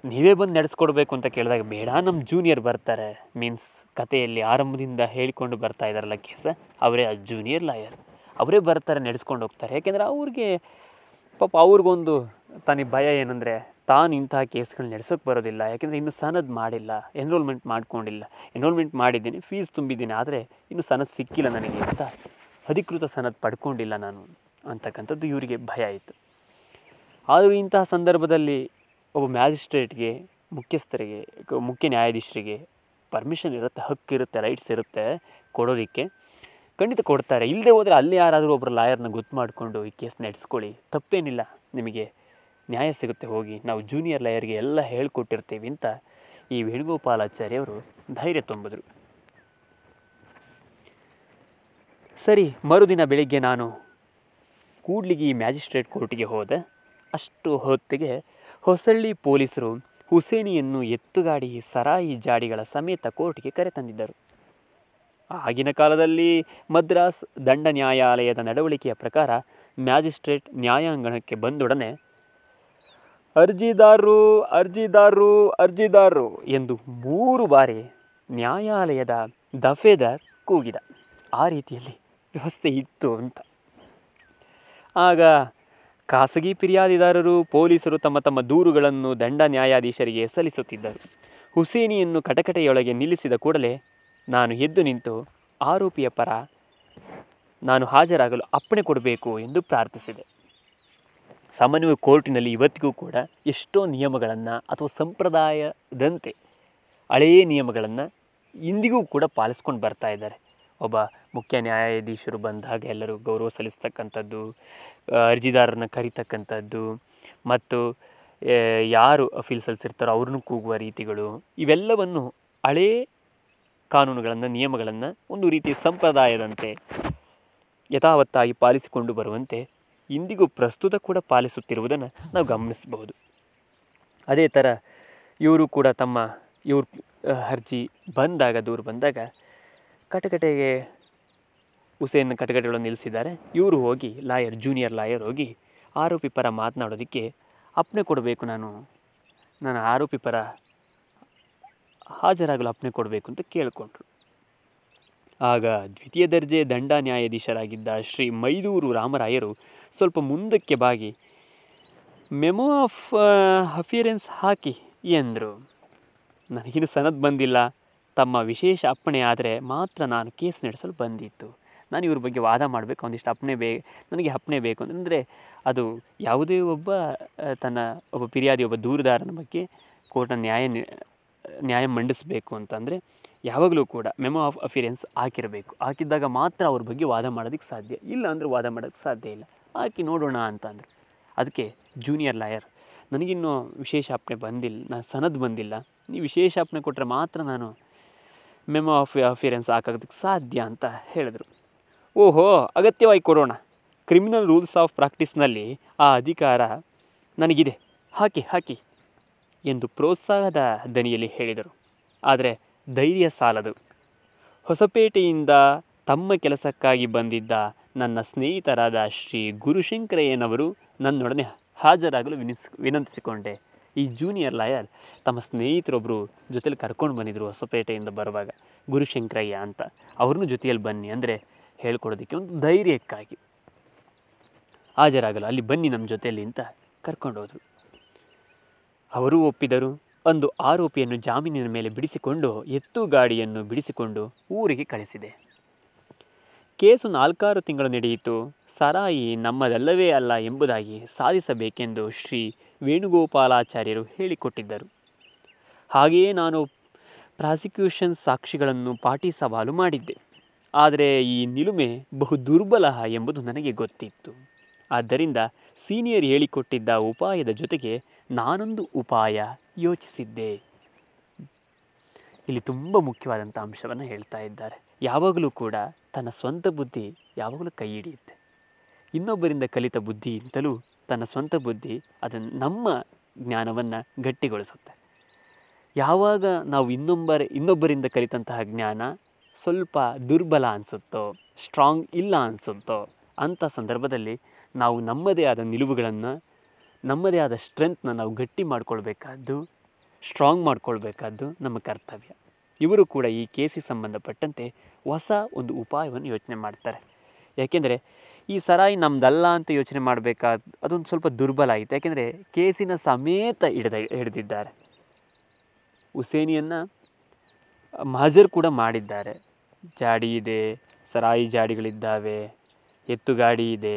ನೀವೇ ಬಂದು ನಡೆಸ್ಕೊಡ್ಬೇಕು ಅಂತ ಕೇಳಿದಾಗ ಬೇಡ ನಮ್ಮ ಜೂನಿಯರ್ ಬರ್ತಾರೆ ಮೀನ್ಸ್ ಕಥೆಯಲ್ಲಿ ಆರಂಭದಿಂದ ಹೇಳಿಕೊಂಡು ಬರ್ತಾ ಇದ್ದಾರಲ್ಲ ಕೇಸ ಅವರೇ ಆ ಜೂನಿಯರ್ ಲಾಯರ್ ಅವರೇ ಬರ್ತಾರೆ ನಡೆಸ್ಕೊಂಡು ಹೋಗ್ತಾರೆ ಯಾಕೆಂದರೆ ಅವ್ರಿಗೆ ಪಾಪ ಅವ್ರಿಗೊಂದು ತಾನಿಗೆ ಭಯ ಏನಂದರೆ ತಾನು ಇಂತಹ ಕೇಸ್ಗಳು ನಡೆಸೋಕೆ ಬರೋದಿಲ್ಲ ಯಾಕೆಂದರೆ ಇನ್ನೂ ಸನದ್ ಮಾಡಿಲ್ಲ ಎನ್ರೋಲ್ಮೆಂಟ್ ಮಾಡ್ಕೊಂಡಿಲ್ಲ ಎನ್ರೋಲ್ಮೆಂಟ್ ಮಾಡಿದ್ದೀನಿ ಫೀಸ್ ತುಂಬಿದ್ದೀನಿ ಆದರೆ ಇನ್ನೂ ಸನದ್ ಸಿಕ್ಕಿಲ್ಲ ನನಗೆ ಅಂತ ಅಧಿಕೃತ ಸನದ್ ಪಡ್ಕೊಂಡಿಲ್ಲ ನಾನು ಅಂತಕ್ಕಂಥದ್ದು ಇವರಿಗೆ ಭಯ ಆಯಿತು ಆದರೂ ಇಂತಹ ಸಂದರ್ಭದಲ್ಲಿ ಒಬ್ಬ ಮ್ಯಾಜಿಸ್ಟ್ರೇಟ್ಗೆ ಮುಖ್ಯಸ್ಥರಿಗೆ ಮುಖ್ಯ ನ್ಯಾಯಾಧೀಶರಿಗೆ ಪರ್ಮಿಷನ್ ಇರುತ್ತೆ ಇರುತ್ತೆ ರೈಟ್ಸ್ ಇರುತ್ತೆ ಕೊಡೋದಕ್ಕೆ ಖಂಡಿತ ಕೊಡ್ತಾರೆ ಇಲ್ಲದೆ ಹೋದರೆ ಅಲ್ಲಿ ಯಾರಾದರೂ ಒಬ್ಬರು ಲಾಯರ್ನ ಗೊತ್ತು ಮಾಡಿಕೊಂಡು ಈ ಕೇಸ್ ನಡೆಸ್ಕೊಳ್ಳಿ ತಪ್ಪೇನಿಲ್ಲ ನಿಮಗೆ ನ್ಯಾಯ ಸಿಗುತ್ತೆ ಹೋಗಿ ನಾವು ಜೂನಿಯರ್ ಲಾಯರ್ಗೆ ಎಲ್ಲ ಹೇಳ್ಕೊಟ್ಟಿರ್ತೀವಿ ಅಂತ ಈ ವೇಣುಗೋಪಾಲಾಚಾರ್ಯವರು ಧೈರ್ಯ ತುಂಬಿದರು ಸರಿ ಮರುದಿನ ಬೆಳಿಗ್ಗೆ ನಾನು ಕೂಡ್ಲಿಗೆ ಈ ಮ್ಯಾಜಿಸ್ಟ್ರೇಟ್ ಕೋರ್ಟಿಗೆ ಹೋದೆ ಅಷ್ಟು ಹೊತ್ತಿಗೆ ಹೊಸಳ್ಳಿ ಪೊಲೀಸರು ಹುಸೇನಿಯನ್ನು ಎತ್ತುಗಾಡಿ ಸರಾಯಿ ಜಾಡಿಗಳ ಸಮೇತ ಕೋರ್ಟ್ಗೆ ಕರೆತಂದಿದ್ದರು ಆಗಿನ ಕಾಲದಲ್ಲಿ ಮದ್ರಾಸ್ ದಂಡ ನ್ಯಾಯಾಲಯದ ನಡವಳಿಕೆಯ ಪ್ರಕಾರ ಮ್ಯಾಜಿಸ್ಟ್ರೇಟ್ ನ್ಯಾಯಾಂಗಣಕ್ಕೆ ಬಂದೊಡನೆ ಅರ್ಜಿದಾರರು ಅರ್ಜಿದಾರರು ಅರ್ಜಿದಾರರು ಎಂದು ಮೂರು ಬಾರಿ ನ್ಯಾಯಾಲಯದ ದಫೇದಾರ್ ಕೂಗಿದ ಆ ರೀತಿಯಲ್ಲಿ ವ್ಯವಸ್ಥೆ ಇತ್ತು ಅಂತ ಆಗ ಖಾಸಗಿ ಫಿರ್ಯಾದಿದಾರರು ಪೊಲೀಸರು ತಮ್ಮ ತಮ್ಮ ದೂರುಗಳನ್ನು ದಂಡ ನ್ಯಾಯಾಧೀಶರಿಗೆ ಸಲ್ಲಿಸುತ್ತಿದ್ದರು ಹುಸೇನಿಯನ್ನು ಕಟಕಟೆಯೊಳಗೆ ನಿಲ್ಲಿಸಿದ ಕೂಡಲೇ ನಾನು ಎದ್ದು ನಿಂತು ಆರೋಪಿಯ ಪರ ನಾನು ಹಾಜರಾಗಲು ಅಪ್ಪಣೆ ಕೊಡಬೇಕು ಎಂದು ಪ್ರಾರ್ಥಿಸಿದೆ ಸಾಮಾನ್ಯವಾಗಿ ಕೋರ್ಟಿನಲ್ಲಿ ಇವತ್ತಿಗೂ ಕೂಡ ಎಷ್ಟೋ ನಿಯಮಗಳನ್ನು ಅಥವಾ ಸಂಪ್ರದಾಯದಂತೆ ಹಳೆಯ ನಿಯಮಗಳನ್ನು ಇಂದಿಗೂ ಕೂಡ ಪಾಲಿಸ್ಕೊಂಡು ಬರ್ತಾ ಇದ್ದಾರೆ ಒಬ್ಬ ಮುಖ್ಯ ನ್ಯಾಯಾಧೀಶರು ಬಂದಾಗ ಎಲ್ಲರೂ ಗೌರವ ಸಲ್ಲಿಸ್ತಕ್ಕಂಥದ್ದು ಅರ್ಜಿದಾರರನ್ನ ಕರಿತಕ್ಕಂಥದ್ದು ಮತ್ತು ಯಾರು ಅಫೀಲ್ ಸಲ್ಲಿಸಿರ್ತಾರೋ ಅವ್ರನ್ನೂ ಕೂಗುವ ರೀತಿಗಳು ಇವೆಲ್ಲವನ್ನು ಹಳೇ ಕಾನೂನುಗಳನ್ನು ನಿಯಮಗಳನ್ನು ಒಂದು ರೀತಿಯ ಸಂಪ್ರದಾಯದಂತೆ ಯಥಾವತ್ತಾಗಿ ಪಾಲಿಸಿಕೊಂಡು ಬರುವಂತೆ ಇಂದಿಗೂ ಪ್ರಸ್ತುತ ಕೂಡ ಪಾಲಿಸುತ್ತಿರುವುದನ್ನು ನಾವು ಗಮನಿಸಬಹುದು ಅದೇ ಥರ ಇವರು ಕೂಡ ತಮ್ಮ ಇವ್ರ ಅರ್ಜಿ ಬಂದಾಗ ದೂರು ಬಂದಾಗ ಕಟಕಟೆಗೆ ಹುಸೇನ್ ಕಟಕಟೆಗಳನ್ನು ನಿಲ್ಲಿಸಿದ್ದಾರೆ ಇವರು ಹೋಗಿ ಲಾಯರ್ ಜೂನಿಯರ್ ಲಾಯರ್ ಹೋಗಿ ಆರೋಪಿ ಪರ ಮಾತನಾಡೋದಕ್ಕೆ ಅಪ್ಪಣೆ ಕೊಡಬೇಕು ನಾನು ನಾನು ಆರೋಪಿ ಪರ ಹಾಜರಾಗಲು ಅಪ್ಪಣೆ ಕೊಡಬೇಕು ಅಂತ ಕೇಳಿಕೊಂಡ್ರು ಆಗ ದ್ವಿತೀಯ ದರ್ಜೆ ದಂಡ ನ್ಯಾಯಾಧೀಶರಾಗಿದ್ದ ಶ್ರೀ ಮೈದೂರು ರಾಮರಾಯರು ಸ್ವಲ್ಪ ಮುಂದಕ್ಕೆ ಬಾಗಿ ಮೆಮೋ ಆಫ್ ಅಫಿಯರೆನ್ಸ್ ಹಾಕಿ ಎಂದರು ನನಗಿನ್ನೂ ಸನದ್ ಬಂದಿಲ್ಲ ತಮ್ಮ ವಿಶೇಷ ಅಪ್ಪಣೆ ಆದರೆ ಮಾತ್ರ ನಾನು ಕೇಸ್ ನಡೆಸಲು ಬಂದಿತ್ತು ನಾನು ಇವ್ರ ಬಗ್ಗೆ ವಾದ ಮಾಡಬೇಕು ಒಂದಿಷ್ಟು ಅಪ್ಪಣೆ ಬೇ ನನಗೆ ಅಪ್ಪಣೆ ಬೇಕು ಅಂತಂದರೆ ಅದು ಯಾವುದೇ ಒಬ್ಬ ತನ್ನ ಒಬ್ಬ ಫಿರ್ಯಾದಿ ಒಬ್ಬ ದೂರುದಾರನ ಬಗ್ಗೆ ಕೋರ್ಟ್ನ ನ್ಯಾಯ ನ್ಯಾಯ ಮಂಡಿಸಬೇಕು ಅಂತಂದರೆ ಯಾವಾಗಲೂ ಕೂಡ ಮೆಮೊ ಆಫ್ ಅಫಿರೆನ್ಸ್ ಹಾಕಿರಬೇಕು ಹಾಕಿದ್ದಾಗ ಮಾತ್ರ ಅವ್ರ ಬಗ್ಗೆ ವಾದ ಮಾಡೋದಕ್ಕೆ ಸಾಧ್ಯ ಇಲ್ಲ ಅಂದರೆ ವಾದ ಮಾಡೋಕ್ಕೆ ಸಾಧ್ಯ ಇಲ್ಲ ಹಾಕಿ ನೋಡೋಣ ಅಂತಂದರು ಅದಕ್ಕೆ ಜೂನಿಯರ್ ಲಾಯರ್ ನನಗಿನ್ನೂ ವಿಶೇಷ ಅಪ್ಪಣೆ ಬಂದಿಲ್ಲ ನಾನು ಸನದ್ ಬಂದಿಲ್ಲ ನೀವು ವಿಶೇಷ ಅಪ್ಪಣೆ ಕೊಟ್ಟರೆ ಮಾತ್ರ ನಾನು ಮೆಮೊ ಆಫ್ ಅಫಿಯರೆನ್ಸ್ ಹಾಕೋದಕ್ಕೆ ಸಾಧ್ಯ ಅಂತ ಹೇಳಿದರು ಓಹೋ ಅಗತ್ಯವಾಗಿ ಕೊಡೋಣ ಕ್ರಿಮಿನಲ್ ರೂಲ್ಸ್ ಆಫ್ ಪ್ರಾಕ್ಟೀಸ್ನಲ್ಲಿ ಆ ಅಧಿಕಾರ ನನಗಿದೆ ಹಾಕಿ ಹಾಕಿ ಎಂದು ಪ್ರೋತ್ಸಾಹದ ದನಿಯಲ್ಲಿ ಹೇಳಿದರು ಆದರೆ ಧೈರ್ಯ ಸಾಲದು ಹೊಸಪೇಟೆಯಿಂದ ತಮ್ಮ ಕೆಲಸಕ್ಕಾಗಿ ಬಂದಿದ್ದ ನನ್ನ ಸ್ನೇಹಿತರಾದ ಶ್ರೀ ಗುರುಶಂಕರಯ್ಯನವರು ನನ್ನೊಡನೆ ಹಾಜರಾಗಲು ವಿನಿಸ್ ವಿನಂತಿಸಿಕೊಂಡೆ ಈ ಜೂನಿಯರ್ ಲಾಯರ್ ತಮ್ಮ ಸ್ನೇಹಿತರೊಬ್ಬರು ಜೊತೇಲಿ ಕರ್ಕೊಂಡು ಬಂದಿದ್ರು ಹೊಸಪೇಟೆಯಿಂದ ಬರುವಾಗ ಗುರುಶಂಕರಯ್ಯ ಅಂತ ಅವ್ರನ್ನೂ ಜೊತೆಯಲ್ಲಿ ಬನ್ನಿ ಅಂದರೆ ಹೇಳ್ಕೊಡೋದಕ್ಕೆ ಒಂದು ಧೈರ್ಯಕ್ಕಾಗಿ ಹಾಜರಾಗಲು ಅಲ್ಲಿ ಬನ್ನಿ ನಮ್ಮ ಜೊತೆಯಲ್ಲಿ ಅಂತ ಕರ್ಕೊಂಡೋದ್ರು ಅವರೂ ಒಪ್ಪಿದರು ಒಂದು ಆರೋಪಿಯನ್ನು ಜಾಮೀನಿನ ಮೇಲೆ ಬಿಡಿಸಿಕೊಂಡು ಎತ್ತು ಗಾಡಿಯನ್ನು ಬಿಡಿಸಿಕೊಂಡು ಊರಿಗೆ ಕಳಿಸಿದೆ ಕೇಸು ನಾಲ್ಕಾರು ತಿಂಗಳು ನಡೆಯಿತು ಸರಾಯಿ ನಮ್ಮದಲ್ಲವೇ ಅಲ್ಲ ಎಂಬುದಾಗಿ ಸಾಧಿಸಬೇಕೆಂದು ಶ್ರೀ ವೇಣುಗೋಪಾಲಾಚಾರ್ಯರು ಹೇಳಿಕೊಟ್ಟಿದ್ದರು ಹಾಗೆಯೇ ನಾನು ಪ್ರಾಸಿಕ್ಯೂಷನ್ ಸಾಕ್ಷಿಗಳನ್ನು ಪಾಟಿ ಸವಾಲು ಮಾಡಿದ್ದೆ ಆದರೆ ಈ ನಿಲುಮೆ ಬಹು ದುರ್ಬಲ ಎಂಬುದು ನನಗೆ ಗೊತ್ತಿತ್ತು ಆದ್ದರಿಂದ ಸೀನಿಯರ್ ಹೇಳಿಕೊಟ್ಟಿದ್ದ ಉಪಾಯದ ಜೊತೆಗೆ ನಾನೊಂದು ಉಪಾಯ ಯೋಚಿಸಿದ್ದೆ ಇಲ್ಲಿ ತುಂಬ ಮುಖ್ಯವಾದಂಥ ಅಂಶವನ್ನು ಹೇಳ್ತಾ ಇದ್ದಾರೆ ಯಾವಾಗಲೂ ಕೂಡ ತನ್ನ ಸ್ವಂತ ಬುದ್ಧಿ ಯಾವಾಗಲೂ ಕೈ ಹಿಡಿಯುತ್ತೆ ಇನ್ನೊಬ್ಬರಿಂದ ಕಲಿತ ಬುದ್ಧಿಗಿಂತಲೂ ತನ್ನ ಸ್ವಂತ ಬುದ್ಧಿ ಅದನ್ನು ನಮ್ಮ ಜ್ಞಾನವನ್ನು ಗಟ್ಟಿಗೊಳಿಸುತ್ತೆ ಯಾವಾಗ ನಾವು ಇನ್ನೊಬ್ಬರ ಇನ್ನೊಬ್ಬರಿಂದ ಕಲಿತಂತಹ ಜ್ಞಾನ ಸ್ವಲ್ಪ ದುರ್ಬಲ ಅನಿಸುತ್ತೋ ಸ್ಟ್ರಾಂಗ್ ಇಲ್ಲ ಅನಿಸುತ್ತೋ ಅಂಥ ಸಂದರ್ಭದಲ್ಲಿ ನಾವು ನಮ್ಮದೇ ಆದ ನಿಲುವುಗಳನ್ನು ನಮ್ಮದೇ ಆದ ಸ್ಟ್ರೆಂತ್ನ ನಾವು ಗಟ್ಟಿ ಮಾಡ್ಕೊಳ್ಬೇಕಾದ್ದು ಸ್ಟ್ರಾಂಗ್ ಮಾಡ್ಕೊಳ್ಬೇಕಾದ್ದು ನಮ್ಮ ಕರ್ತವ್ಯ ಇವರು ಕೂಡ ಈ ಕೇಸಿಗೆ ಸಂಬಂಧಪಟ್ಟಂತೆ ಹೊಸ ಒಂದು ಉಪಾಯವನ್ನು ಯೋಚನೆ ಮಾಡ್ತಾರೆ ಯಾಕೆಂದರೆ ಈ ಸರಾಯಿ ನಮ್ದಲ್ಲ ಅಂತ ಯೋಚನೆ ಮಾಡಬೇಕಾದ ಅದೊಂದು ಸ್ವಲ್ಪ ದುರ್ಬಲ ಆಯಿತು ಯಾಕೆಂದರೆ ಕೇಸಿನ ಸಮೇತ ಹಿಡಿದ ಹಿಡಿದಿದ್ದಾರೆ ಹುಸೇನಿಯನ್ನು ಮಹಜರ್ ಕೂಡ ಮಾಡಿದ್ದಾರೆ ಜಾಡಿ ಇದೆ ಸರಾಯಿ ಜಾಡಿಗಳಿದ್ದಾವೆ ಎತ್ತುಗಾಡಿ ಇದೆ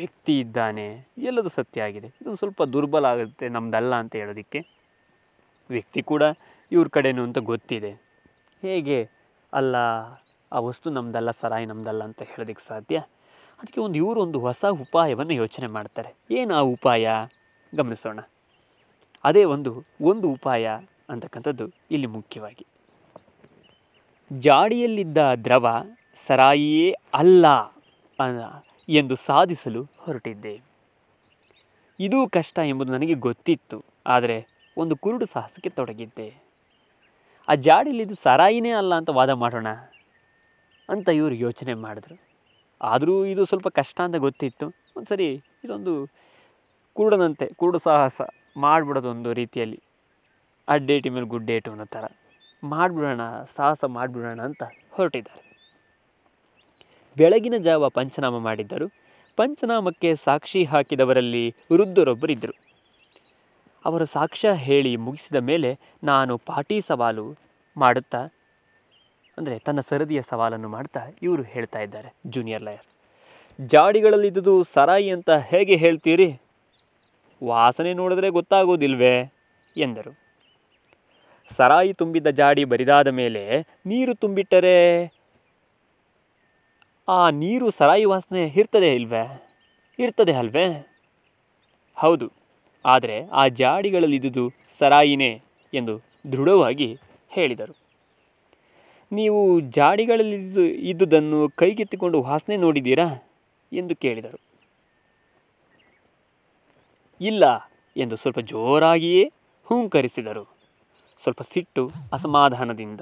ವ್ಯಕ್ತಿ ಇದ್ದಾನೆ ಎಲ್ಲದು ಸತ್ಯ ಆಗಿದೆ ಇದೊಂದು ಸ್ವಲ್ಪ ದುರ್ಬಲ ಆಗುತ್ತೆ ನಮ್ದಲ್ಲ ಅಂತ ಹೇಳೋದಕ್ಕೆ ವ್ಯಕ್ತಿ ಕೂಡ ಇವ್ರ ಕಡೆಯೂ ಅಂತ ಗೊತ್ತಿದೆ ಹೇಗೆ ಅಲ್ಲ ಆ ವಸ್ತು ನಮ್ದಲ್ಲ ಸರಾಯಿ ನಮ್ದಲ್ಲ ಅಂತ ಹೇಳೋದಕ್ಕೆ ಸಾಧ್ಯ ಅದಕ್ಕೆ ಒಂದು ಇವರು ಒಂದು ಹೊಸ ಉಪಾಯವನ್ನು ಯೋಚನೆ ಮಾಡ್ತಾರೆ ಏನು ಆ ಉಪಾಯ ಗಮನಿಸೋಣ ಅದೇ ಒಂದು ಒಂದು ಉಪಾಯ ಅಂತಕ್ಕಂಥದ್ದು ಇಲ್ಲಿ ಮುಖ್ಯವಾಗಿ ಜಾಡಿಯಲ್ಲಿದ್ದ ದ್ರವ ಸರಾಯಿಯೇ ಅಲ್ಲ ಎಂದು ಸಾಧಿಸಲು ಹೊರಟಿದ್ದೆ ಇದೂ ಕಷ್ಟ ಎಂಬುದು ನನಗೆ ಗೊತ್ತಿತ್ತು ಆದರೆ ಒಂದು ಕುರುಡು ಸಾಹಸಕ್ಕೆ ತೊಡಗಿದ್ದೆ ಆ ಜಾಡಿಲಿದ್ದು ಸರಾಯಿನೇ ಅಲ್ಲ ಅಂತ ವಾದ ಮಾಡೋಣ ಅಂತ ಇವರು ಯೋಚನೆ ಮಾಡಿದ್ರು ಆದರೂ ಇದು ಸ್ವಲ್ಪ ಕಷ್ಟ ಅಂತ ಗೊತ್ತಿತ್ತು ಒಂದು ಸರಿ ಇದೊಂದು ಕುರುಡನಂತೆ ಕುರುಡ ಸಾಹಸ ಮಾಡಿಬಿಡೋದು ಒಂದು ರೀತಿಯಲ್ಲಿ ಅಡ್ಡೇಟಿ ಮೇಲೆ ಡೇಟು ಅನ್ನೋ ಥರ ಮಾಡಿಬಿಡೋಣ ಸಾಹಸ ಮಾಡಿಬಿಡೋಣ ಅಂತ ಹೊರಟಿದ್ದಾರೆ ಬೆಳಗಿನ ಜಾವ ಪಂಚನಾಮ ಮಾಡಿದ್ದರು ಪಂಚನಾಮಕ್ಕೆ ಸಾಕ್ಷಿ ಹಾಕಿದವರಲ್ಲಿ ವೃದ್ಧರೊಬ್ಬರಿದ್ದರು ಅವರು ಸಾಕ್ಷ್ಯ ಹೇಳಿ ಮುಗಿಸಿದ ಮೇಲೆ ನಾನು ಪಾಟಿ ಸವಾಲು ಮಾಡುತ್ತಾ ಅಂದರೆ ತನ್ನ ಸರದಿಯ ಸವಾಲನ್ನು ಮಾಡ್ತಾ ಇವರು ಹೇಳ್ತಾ ಇದ್ದಾರೆ ಜೂನಿಯರ್ ಲಾಯರ್ ಜಾಡಿಗಳಲ್ಲಿದ್ದುದು ಸರಾಯಿ ಅಂತ ಹೇಗೆ ಹೇಳ್ತೀರಿ ವಾಸನೆ ನೋಡಿದ್ರೆ ಗೊತ್ತಾಗೋದಿಲ್ವೇ ಎಂದರು ಸರಾಯಿ ತುಂಬಿದ್ದ ಜಾಡಿ ಬರಿದಾದ ಮೇಲೆ ನೀರು ತುಂಬಿಟ್ಟರೆ ಆ ನೀರು ಸರಾಯಿ ವಾಸನೆ ಇರ್ತದೆ ಇಲ್ವೇ ಇರ್ತದೆ ಅಲ್ವೇ ಹೌದು ಆದರೆ ಆ ಇದ್ದುದು ಸರಾಯಿನೇ ಎಂದು ದೃಢವಾಗಿ ಹೇಳಿದರು ನೀವು ಜಾಡಿಗಳಲ್ಲಿ ಇದ್ದುದನ್ನು ಕೈಗೆತ್ತಿಕೊಂಡು ವಾಸನೆ ನೋಡಿದ್ದೀರಾ ಎಂದು ಕೇಳಿದರು ಇಲ್ಲ ಎಂದು ಸ್ವಲ್ಪ ಜೋರಾಗಿಯೇ ಹೂಂಕರಿಸಿದರು ಸ್ವಲ್ಪ ಸಿಟ್ಟು ಅಸಮಾಧಾನದಿಂದ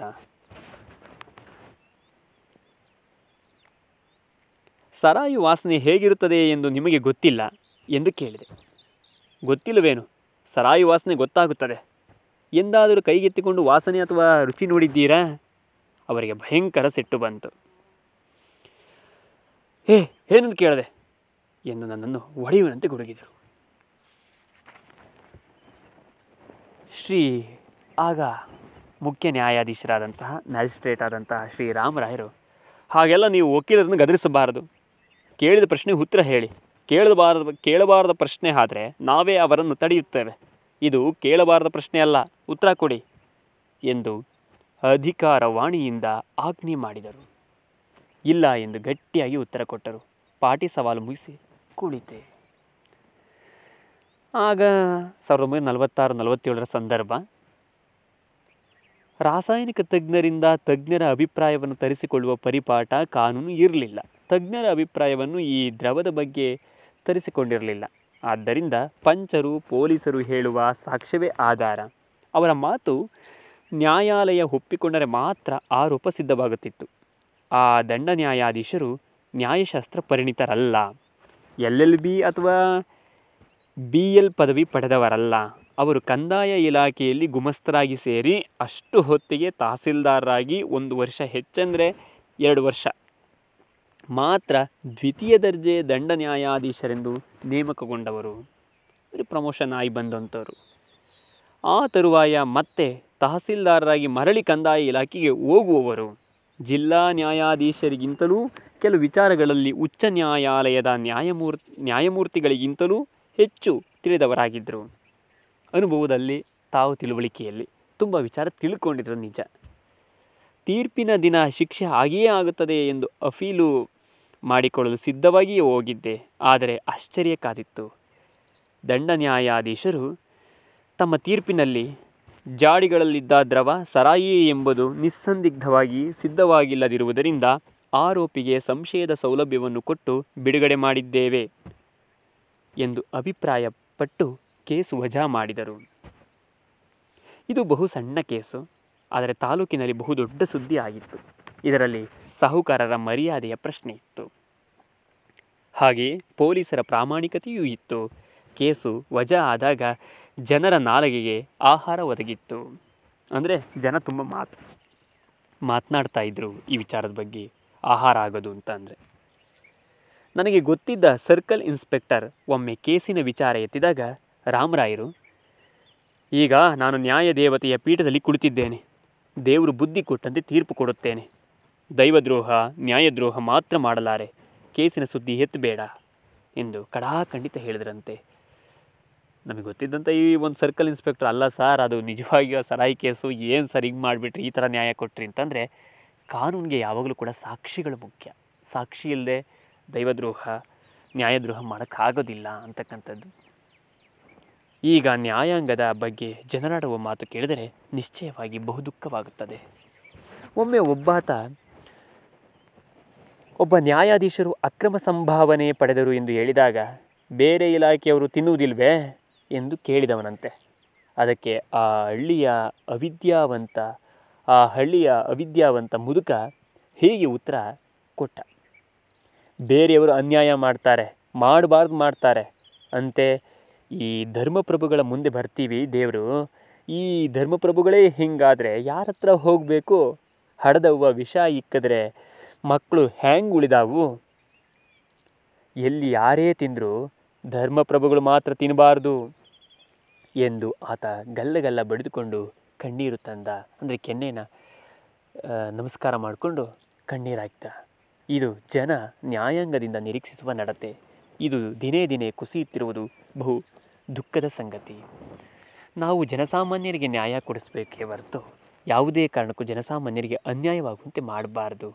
ಸರಾಯಿ ವಾಸನೆ ಹೇಗಿರುತ್ತದೆ ಎಂದು ನಿಮಗೆ ಗೊತ್ತಿಲ್ಲ ಎಂದು ಕೇಳಿದೆ ಗೊತ್ತಿಲ್ಲವೇನು ಸರಾಯಿ ವಾಸನೆ ಗೊತ್ತಾಗುತ್ತದೆ ಎಂದಾದರೂ ಕೈಗೆತ್ತಿಕೊಂಡು ವಾಸನೆ ಅಥವಾ ರುಚಿ ನೋಡಿದ್ದೀರಾ ಅವರಿಗೆ ಭಯಂಕರ ಸಿಟ್ಟು ಬಂತು ಏ ಏನಂತ ಕೇಳಿದೆ ಎಂದು ನನ್ನನ್ನು ಒಡೆಯುವಂತೆ ಗುಡುಗಿದರು ಶ್ರೀ ಆಗ ಮುಖ್ಯ ನ್ಯಾಯಾಧೀಶರಾದಂತಹ ಮ್ಯಾಜಿಸ್ಟ್ರೇಟ್ ಆದಂತಹ ಶ್ರೀ ರಾಮರಾಯರು ಹಾಗೆಲ್ಲ ನೀವು ವಕೀಲರನ್ನು ಗದರಿಸಬಾರದು ಕೇಳಿದ ಪ್ರಶ್ನೆಗೆ ಉತ್ತರ ಹೇಳಿ ಕೇಳಬಾರದ ಕೇಳಬಾರದ ಪ್ರಶ್ನೆ ಆದರೆ ನಾವೇ ಅವರನ್ನು ತಡೆಯುತ್ತೇವೆ ಇದು ಕೇಳಬಾರದ ಪ್ರಶ್ನೆ ಅಲ್ಲ ಉತ್ತರ ಕೊಡಿ ಎಂದು ಅಧಿಕಾರವಾಣಿಯಿಂದ ಆಜ್ಞೆ ಮಾಡಿದರು ಇಲ್ಲ ಎಂದು ಗಟ್ಟಿಯಾಗಿ ಉತ್ತರ ಕೊಟ್ಟರು ಪಾಟಿ ಸವಾಲು ಮುಗಿಸಿ ಕುಳಿತೆ ಆಗ ಸಾವಿರದ ಒಂಬೈನೂರ ನಲವತ್ತಾರು ನಲವತ್ತೇಳರ ಸಂದರ್ಭ ರಾಸಾಯನಿಕ ತಜ್ಞರಿಂದ ತಜ್ಞರ ಅಭಿಪ್ರಾಯವನ್ನು ತರಿಸಿಕೊಳ್ಳುವ ಪರಿಪಾಠ ಕಾನೂನು ಇರಲಿಲ್ಲ ತಜ್ಞರ ಅಭಿಪ್ರಾಯವನ್ನು ಈ ದ್ರವದ ಬಗ್ಗೆ ತರಿಸಿಕೊಂಡಿರಲಿಲ್ಲ ಆದ್ದರಿಂದ ಪಂಚರು ಪೊಲೀಸರು ಹೇಳುವ ಸಾಕ್ಷ್ಯವೇ ಆಧಾರ ಅವರ ಮಾತು ನ್ಯಾಯಾಲಯ ಒಪ್ಪಿಕೊಂಡರೆ ಮಾತ್ರ ಆರೋಪ ಸಿದ್ಧವಾಗುತ್ತಿತ್ತು ಆ ದಂಡ ನ್ಯಾಯಾಧೀಶರು ನ್ಯಾಯಶಾಸ್ತ್ರ ಪರಿಣಿತರಲ್ಲ ಎಲ್ ಎಲ್ ಬಿ ಅಥವಾ ಬಿ ಎಲ್ ಪದವಿ ಪಡೆದವರಲ್ಲ ಅವರು ಕಂದಾಯ ಇಲಾಖೆಯಲ್ಲಿ ಗುಮಸ್ತರಾಗಿ ಸೇರಿ ಅಷ್ಟು ಹೊತ್ತಿಗೆ ತಹಸೀಲ್ದಾರರಾಗಿ ಒಂದು ವರ್ಷ ಹೆಚ್ಚೆಂದರೆ ಎರಡು ವರ್ಷ ಮಾತ್ರ ದ್ವಿತೀಯ ದರ್ಜೆ ದಂಡ ನ್ಯಾಯಾಧೀಶರೆಂದು ನೇಮಕಗೊಂಡವರು ಪ್ರಮೋಷನ್ ಆಗಿ ಬಂದಂಥವರು ಆ ತರುವಾಯ ಮತ್ತೆ ತಹಸೀಲ್ದಾರರಾಗಿ ಮರಳಿ ಕಂದಾಯ ಇಲಾಖೆಗೆ ಹೋಗುವವರು ಜಿಲ್ಲಾ ನ್ಯಾಯಾಧೀಶರಿಗಿಂತಲೂ ಕೆಲವು ವಿಚಾರಗಳಲ್ಲಿ ಉಚ್ಚ ನ್ಯಾಯಾಲಯದ ನ್ಯಾಯಮೂರ್ ನ್ಯಾಯಮೂರ್ತಿಗಳಿಗಿಂತಲೂ ಹೆಚ್ಚು ತಿಳಿದವರಾಗಿದ್ದರು ಅನುಭವದಲ್ಲಿ ತಾವು ತಿಳುವಳಿಕೆಯಲ್ಲಿ ತುಂಬ ವಿಚಾರ ತಿಳ್ಕೊಂಡಿದ್ರು ನಿಜ ತೀರ್ಪಿನ ದಿನ ಶಿಕ್ಷೆ ಹಾಗೆಯೇ ಆಗುತ್ತದೆ ಎಂದು ಅಫೀಲು ಮಾಡಿಕೊಳ್ಳಲು ಸಿದ್ಧವಾಗಿಯೇ ಹೋಗಿದ್ದೆ ಆದರೆ ಆಶ್ಚರ್ಯ ಕಾದಿತ್ತು ದಂಡ ನ್ಯಾಯಾಧೀಶರು ತಮ್ಮ ತೀರ್ಪಿನಲ್ಲಿ ಜಾಡಿಗಳಲ್ಲಿದ್ದ ದ್ರವ ಸರಾಯಿ ಎಂಬುದು ನಿಸ್ಸಂದಿಗ್ಧವಾಗಿ ಸಿದ್ಧವಾಗಿಲ್ಲದಿರುವುದರಿಂದ ಆರೋಪಿಗೆ ಸಂಶಯದ ಸೌಲಭ್ಯವನ್ನು ಕೊಟ್ಟು ಬಿಡುಗಡೆ ಮಾಡಿದ್ದೇವೆ ಎಂದು ಅಭಿಪ್ರಾಯಪಟ್ಟು ಕೇಸು ವಜಾ ಮಾಡಿದರು ಇದು ಬಹು ಸಣ್ಣ ಕೇಸು ಆದರೆ ತಾಲೂಕಿನಲ್ಲಿ ಬಹುದೊಡ್ಡ ಸುದ್ದಿ ಆಗಿತ್ತು ಇದರಲ್ಲಿ ಸಾಹುಕಾರರ ಮರ್ಯಾದೆಯ ಪ್ರಶ್ನೆ ಇತ್ತು ಹಾಗೆಯೇ ಪೊಲೀಸರ ಪ್ರಾಮಾಣಿಕತೆಯೂ ಇತ್ತು ಕೇಸು ವಜಾ ಆದಾಗ ಜನರ ನಾಲಿಗೆಗೆ ಆಹಾರ ಒದಗಿತ್ತು ಅಂದರೆ ಜನ ತುಂಬ ಮಾತು ಮಾತನಾಡ್ತಾ ಇದ್ದರು ಈ ವಿಚಾರದ ಬಗ್ಗೆ ಆಹಾರ ಆಗೋದು ಅಂತ ಅಂದರೆ ನನಗೆ ಗೊತ್ತಿದ್ದ ಸರ್ಕಲ್ ಇನ್ಸ್ಪೆಕ್ಟರ್ ಒಮ್ಮೆ ಕೇಸಿನ ವಿಚಾರ ಎತ್ತಿದಾಗ ರಾಮರಾಯರು ಈಗ ನಾನು ನ್ಯಾಯ ದೇವತೆಯ ಪೀಠದಲ್ಲಿ ಕುಳಿತಿದ್ದೇನೆ ದೇವರು ಬುದ್ಧಿ ಕೊಟ್ಟಂತೆ ತೀರ್ಪು ಕೊಡುತ್ತೇನೆ ದೈವದ್ರೋಹ ನ್ಯಾಯದ್ರೋಹ ಮಾತ್ರ ಮಾಡಲಾರೆ ಕೇಸಿನ ಸುದ್ದಿ ಎತ್ತಬೇಡ ಎಂದು ಕಡಾಖಂಡಿತ ಹೇಳಿದ್ರಂತೆ ನಮಗೆ ಗೊತ್ತಿದ್ದಂಥ ಈ ಒಂದು ಸರ್ಕಲ್ ಇನ್ಸ್ಪೆಕ್ಟರ್ ಅಲ್ಲ ಸರ್ ಅದು ನಿಜವಾಗಿಯೋ ಸರಾಯಿ ಕೇಸು ಏನು ಸರ್ ಹಿಂಗೆ ಮಾಡಿಬಿಟ್ರಿ ಈ ಥರ ನ್ಯಾಯ ಕೊಟ್ರಿ ಅಂತಂದರೆ ಕಾನೂನಿಗೆ ಯಾವಾಗಲೂ ಕೂಡ ಸಾಕ್ಷಿಗಳು ಮುಖ್ಯ ಸಾಕ್ಷಿ ಇಲ್ಲದೆ ದೈವದ್ರೋಹ ನ್ಯಾಯದ್ರೋಹ ಮಾಡೋಕ್ಕಾಗೋದಿಲ್ಲ ಅಂತಕ್ಕಂಥದ್ದು ಈಗ ನ್ಯಾಯಾಂಗದ ಬಗ್ಗೆ ಜನರಾಡುವ ಮಾತು ಕೇಳಿದರೆ ನಿಶ್ಚಯವಾಗಿ ಬಹುದುಃಖವಾಗುತ್ತದೆ ಒಮ್ಮೆ ಒಬ್ಬಾತ ಒಬ್ಬ ನ್ಯಾಯಾಧೀಶರು ಅಕ್ರಮ ಸಂಭಾವನೆ ಪಡೆದರು ಎಂದು ಹೇಳಿದಾಗ ಬೇರೆ ಇಲಾಖೆಯವರು ತಿನ್ನುವುದಿಲ್ವೇ ಎಂದು ಕೇಳಿದವನಂತೆ ಅದಕ್ಕೆ ಆ ಹಳ್ಳಿಯ ಅವಿದ್ಯಾವಂತ ಆ ಹಳ್ಳಿಯ ಅವಿದ್ಯಾವಂತ ಮುದುಕ ಹೀಗೆ ಉತ್ತರ ಕೊಟ್ಟ ಬೇರೆಯವರು ಅನ್ಯಾಯ ಮಾಡ್ತಾರೆ ಮಾಡಬಾರ್ದು ಮಾಡ್ತಾರೆ ಅಂತೆ ಈ ಧರ್ಮಪ್ರಭುಗಳ ಮುಂದೆ ಬರ್ತೀವಿ ದೇವರು ಈ ಧರ್ಮಪ್ರಭುಗಳೇ ಹಿಂಗಾದರೆ ಯಾರ ಹತ್ರ ಹೋಗಬೇಕು ಹಡದವ್ವ ವಿಷ ಇಕ್ಕಿದ್ರೆ ಮಕ್ಕಳು ಹ್ಯಾಂಗೆ ಉಳಿದಾವು ಎಲ್ಲಿ ಯಾರೇ ತಿಂದರೂ ಧರ್ಮಪ್ರಭುಗಳು ಮಾತ್ರ ತಿನ್ನಬಾರ್ದು ಎಂದು ಆತ ಗಲ್ಲಗಲ್ಲ ಬಡಿದುಕೊಂಡು ಕಣ್ಣೀರು ತಂದ ಅಂದರೆ ಕೆನ್ನೆನ ನಮಸ್ಕಾರ ಮಾಡಿಕೊಂಡು ಕಣ್ಣೀರಾಕ್ತ ಇದು ಜನ ನ್ಯಾಯಾಂಗದಿಂದ ನಿರೀಕ್ಷಿಸುವ ನಡತೆ ಇದು ದಿನೇ ದಿನೇ ಕುಸಿಯುತ್ತಿರುವುದು ಬಹು ದುಃಖದ ಸಂಗತಿ ನಾವು ಜನಸಾಮಾನ್ಯರಿಗೆ ನ್ಯಾಯ ಕೊಡಿಸಬೇಕೇ ಹೊರತು ಯಾವುದೇ ಕಾರಣಕ್ಕೂ ಜನಸಾಮಾನ್ಯರಿಗೆ ಅನ್ಯಾಯವಾಗುವಂತೆ ಮಾಡಬಾರ್ದು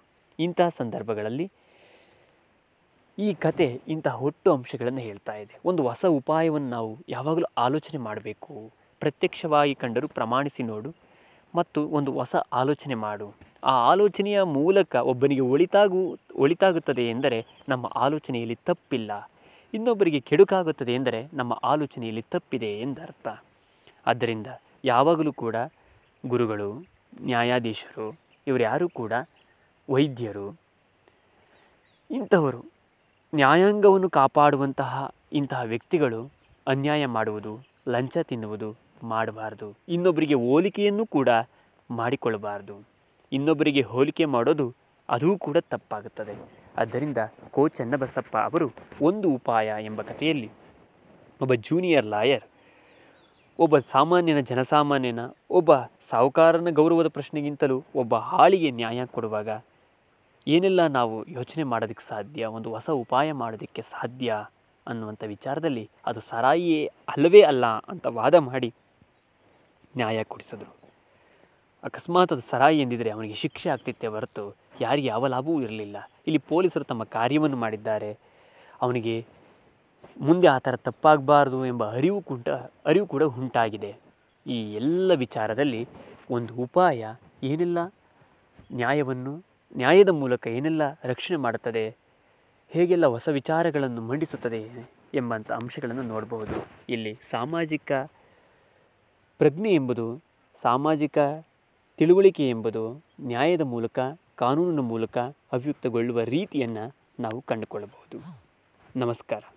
ಇಂತಹ ಸಂದರ್ಭಗಳಲ್ಲಿ ಈ ಕತೆ ಇಂತಹ ಒಟ್ಟು ಅಂಶಗಳನ್ನು ಹೇಳ್ತಾ ಇದೆ ಒಂದು ಹೊಸ ಉಪಾಯವನ್ನು ನಾವು ಯಾವಾಗಲೂ ಆಲೋಚನೆ ಮಾಡಬೇಕು ಪ್ರತ್ಯಕ್ಷವಾಗಿ ಕಂಡರೂ ಪ್ರಮಾಣಿಸಿ ನೋಡು ಮತ್ತು ಒಂದು ಹೊಸ ಆಲೋಚನೆ ಮಾಡು ಆ ಆಲೋಚನೆಯ ಮೂಲಕ ಒಬ್ಬನಿಗೆ ಒಳಿತಾಗು ಒಳಿತಾಗುತ್ತದೆ ಎಂದರೆ ನಮ್ಮ ಆಲೋಚನೆಯಲ್ಲಿ ತಪ್ಪಿಲ್ಲ ಇನ್ನೊಬ್ಬರಿಗೆ ಕೆಡುಕಾಗುತ್ತದೆ ಎಂದರೆ ನಮ್ಮ ಆಲೋಚನೆಯಲ್ಲಿ ತಪ್ಪಿದೆ ಎಂದರ್ಥ ಆದ್ದರಿಂದ ಯಾವಾಗಲೂ ಕೂಡ ಗುರುಗಳು ನ್ಯಾಯಾಧೀಶರು ಯಾರೂ ಕೂಡ ವೈದ್ಯರು ಇಂಥವರು ನ್ಯಾಯಾಂಗವನ್ನು ಕಾಪಾಡುವಂತಹ ಇಂತಹ ವ್ಯಕ್ತಿಗಳು ಅನ್ಯಾಯ ಮಾಡುವುದು ಲಂಚ ತಿನ್ನುವುದು ಮಾಡಬಾರ್ದು ಇನ್ನೊಬ್ಬರಿಗೆ ಹೋಲಿಕೆಯನ್ನು ಕೂಡ ಮಾಡಿಕೊಳ್ಳಬಾರ್ದು ಇನ್ನೊಬ್ಬರಿಗೆ ಹೋಲಿಕೆ ಮಾಡೋದು ಅದೂ ಕೂಡ ತಪ್ಪಾಗುತ್ತದೆ ಆದ್ದರಿಂದ ಕೋ ಚನ್ನಬಸಪ್ಪ ಅವರು ಒಂದು ಉಪಾಯ ಎಂಬ ಕಥೆಯಲ್ಲಿ ಒಬ್ಬ ಜೂನಿಯರ್ ಲಾಯರ್ ಒಬ್ಬ ಸಾಮಾನ್ಯನ ಜನಸಾಮಾನ್ಯನ ಒಬ್ಬ ಸಾಹುಕಾರನ ಗೌರವದ ಪ್ರಶ್ನೆಗಿಂತಲೂ ಒಬ್ಬ ಹಾಳಿಗೆ ನ್ಯಾಯ ಕೊಡುವಾಗ ಏನೆಲ್ಲ ನಾವು ಯೋಚನೆ ಮಾಡೋದಕ್ಕೆ ಸಾಧ್ಯ ಒಂದು ಹೊಸ ಉಪಾಯ ಮಾಡೋದಕ್ಕೆ ಸಾಧ್ಯ ಅನ್ನುವಂಥ ವಿಚಾರದಲ್ಲಿ ಅದು ಸರಾಯಿಯೇ ಅಲ್ಲವೇ ಅಲ್ಲ ಅಂತ ವಾದ ಮಾಡಿ ನ್ಯಾಯ ಕೊಡಿಸಿದ್ರು ಅಕಸ್ಮಾತ್ ಅದು ಸರಾಯಿ ಎಂದಿದ್ದರೆ ಅವನಿಗೆ ಶಿಕ್ಷೆ ಆಗ್ತಿತ್ತೆ ಹೊರತು ಯಾರಿಗೆ ಯಾವ ಲಾಭವೂ ಇರಲಿಲ್ಲ ಇಲ್ಲಿ ಪೊಲೀಸರು ತಮ್ಮ ಕಾರ್ಯವನ್ನು ಮಾಡಿದ್ದಾರೆ ಅವನಿಗೆ ಮುಂದೆ ಆ ಥರ ತಪ್ಪಾಗಬಾರ್ದು ಎಂಬ ಅರಿವು ಕುಂಟ ಅರಿವು ಕೂಡ ಉಂಟಾಗಿದೆ ಈ ಎಲ್ಲ ವಿಚಾರದಲ್ಲಿ ಒಂದು ಉಪಾಯ ಏನೆಲ್ಲ ನ್ಯಾಯವನ್ನು ನ್ಯಾಯದ ಮೂಲಕ ಏನೆಲ್ಲ ರಕ್ಷಣೆ ಮಾಡುತ್ತದೆ ಹೇಗೆಲ್ಲ ಹೊಸ ವಿಚಾರಗಳನ್ನು ಮಂಡಿಸುತ್ತದೆ ಎಂಬಂಥ ಅಂಶಗಳನ್ನು ನೋಡಬಹುದು ಇಲ್ಲಿ ಸಾಮಾಜಿಕ ಪ್ರಜ್ಞೆ ಎಂಬುದು ಸಾಮಾಜಿಕ ತಿಳುವಳಿಕೆ ಎಂಬುದು ನ್ಯಾಯದ ಮೂಲಕ ಕಾನೂನಿನ ಮೂಲಕ ಅಭಿವ್ಯಕ್ತಗೊಳ್ಳುವ ರೀತಿಯನ್ನು ನಾವು ಕಂಡುಕೊಳ್ಳಬಹುದು ನಮಸ್ಕಾರ